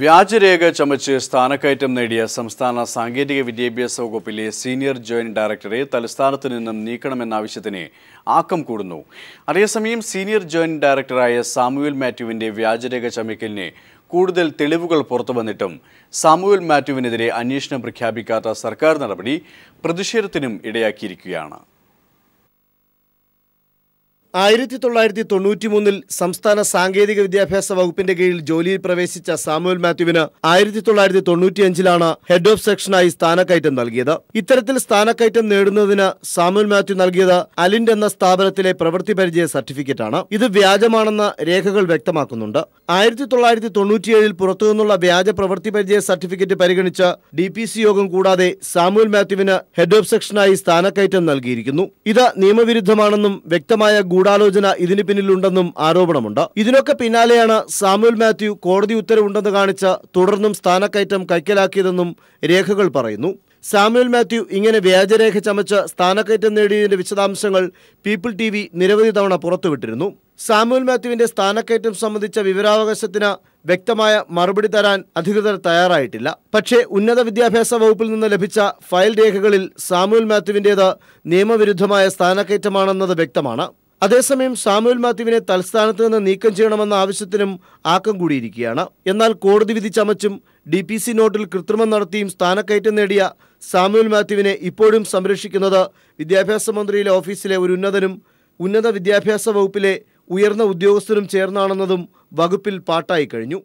വ്യാജരേഖ ചമച്ച് സ്ഥാനക്കയറ്റം നേടിയ സംസ്ഥാന സാങ്കേതിക വിദ്യാഭ്യാസ വകുപ്പിലെ സീനിയർ ജോയിന്റ് ഡയറക്ടറെ തലസ്ഥാനത്തു നിന്നും നീക്കണമെന്നാവശ്യത്തിന് ആക്കം കൂടുന്നു അതേസമയം സീനിയർ ജോയിന്റ് ഡയറക്ടറായ സാമുവൽ മാത്യുവിന്റെ വ്യാജരേഖ ചമയ്ക്കലിന് കൂടുതൽ തെളിവുകൾ പുറത്തു വന്നിട്ടും സാമുവൽ മാത്യുവിനെതിരെ അന്വേഷണം പ്രഖ്യാപിക്കാത്ത സർക്കാർ നടപടി പ്രതിഷേധത്തിനും ഇടയാക്കിയിരിക്കുകയാണ് ആയിരത്തി തൊള്ളായിരത്തി തൊണ്ണൂറ്റി മൂന്നിൽ സംസ്ഥാന സാങ്കേതിക വിദ്യാഭ്യാസ വകുപ്പിന്റെ കീഴിൽ ജോലിയിൽ പ്രവേശിച്ച സാമുവൽ മാത്യുവിന് ആയിരത്തി തൊള്ളായിരത്തി തൊണ്ണൂറ്റിയഞ്ചിലാണ് ഹെഡ് ഓഫ് സെക്ഷനായി സ്ഥാനക്കയറ്റം നൽകിയത് ഇത്തരത്തിൽ സ്ഥാനക്കയറ്റം നേടുന്നതിന് സാമുവൽ മാത്യു നൽകിയത് അലിൻഡ് എന്ന സ്ഥാപനത്തിലെ പ്രവൃത്തി പരിചയ സർട്ടിഫിക്കറ്റാണ് ഇത് വ്യാജമാണെന്ന് രേഖകൾ വ്യക്തമാക്കുന്നുണ്ട് ആയിരത്തി തൊള്ളായിരത്തി തൊണ്ണൂറ്റിയേഴിൽ പുറത്തുനിന്നുള്ള വ്യാജ പ്രവൃത്തി പരിചയ സർട്ടിഫിക്കറ്റ് പരിഗണിച്ച ഡി പി സി യോഗം കൂടാതെ സാമുവൽ മാത്യുവിന് ഹെഡ് ഓഫ് സെക്ഷനായി സ്ഥാനക്കയറ്റം നൽകിയിരിക്കുന്നു ഇത് നിയമവിരുദ്ധമാണെന്നും വ്യക്തമായ ഗുണ ഗൂഢാലോചന ഇതിന് പിന്നിലുണ്ടെന്നും ആരോപണമുണ്ട് ഇതിനൊക്കെ പിന്നാലെയാണ് സാമുവൽ മാത്യു കോടതി ഉത്തരവുണ്ടെന്ന് കാണിച്ച തുടർന്നും സ്ഥാനക്കയറ്റം കൈക്കലാക്കിയതെന്നും രേഖകൾ പറയുന്നു സാമുവൽ മാത്യു ഇങ്ങനെ വ്യാജരേഖ ചമച്ച് സ്ഥാനക്കയറ്റം നേടിയതിന്റെ വിശദാംശങ്ങൾ പീപ്പിൾ ടി വി നിരവധി തവണ പുറത്തുവിട്ടിരുന്നു സാമുവൽ മാത്യുവിന്റെ സ്ഥാനക്കയറ്റം സംബന്ധിച്ച വിവരാവകാശത്തിന് വ്യക്തമായ മറുപടി തരാൻ അധികൃതർ തയ്യാറായിട്ടില്ല പക്ഷേ ഉന്നത വിദ്യാഭ്യാസ വകുപ്പിൽ നിന്ന് ലഭിച്ച ഫയൽ രേഖകളിൽ സാമുവൽ മാത്യുവിൻ്റേത് നിയമവിരുദ്ധമായ സ്ഥാനക്കയറ്റമാണെന്നത് വ്യക്തമാണ് അതേസമയം സാമുവൽ മാത്യുവിനെ തൽസ്ഥാനത്ത് നിന്ന് നീക്കം ചെയ്യണമെന്ന ആവശ്യത്തിനും ആക്കം കൂടിയിരിക്കുകയാണ് എന്നാൽ കോടതി വിധി ചമച്ചും ഡി പി സി നോട്ടിൽ കൃത്രിമം നടത്തിയും സ്ഥാനക്കയറ്റം നേടിയ സാമുവൽ മാത്യുവിനെ ഇപ്പോഴും സംരക്ഷിക്കുന്നത് വിദ്യാഭ്യാസ മന്ത്രിയിലെ ഓഫീസിലെ ഒരു ഉന്നതനും ഉന്നത വിദ്യാഭ്യാസ വകുപ്പിലെ ഉയർന്ന ഉദ്യോഗസ്ഥരും ചേർന്നാണെന്നതും വകുപ്പിൽ പാട്ടായി കഴിഞ്ഞു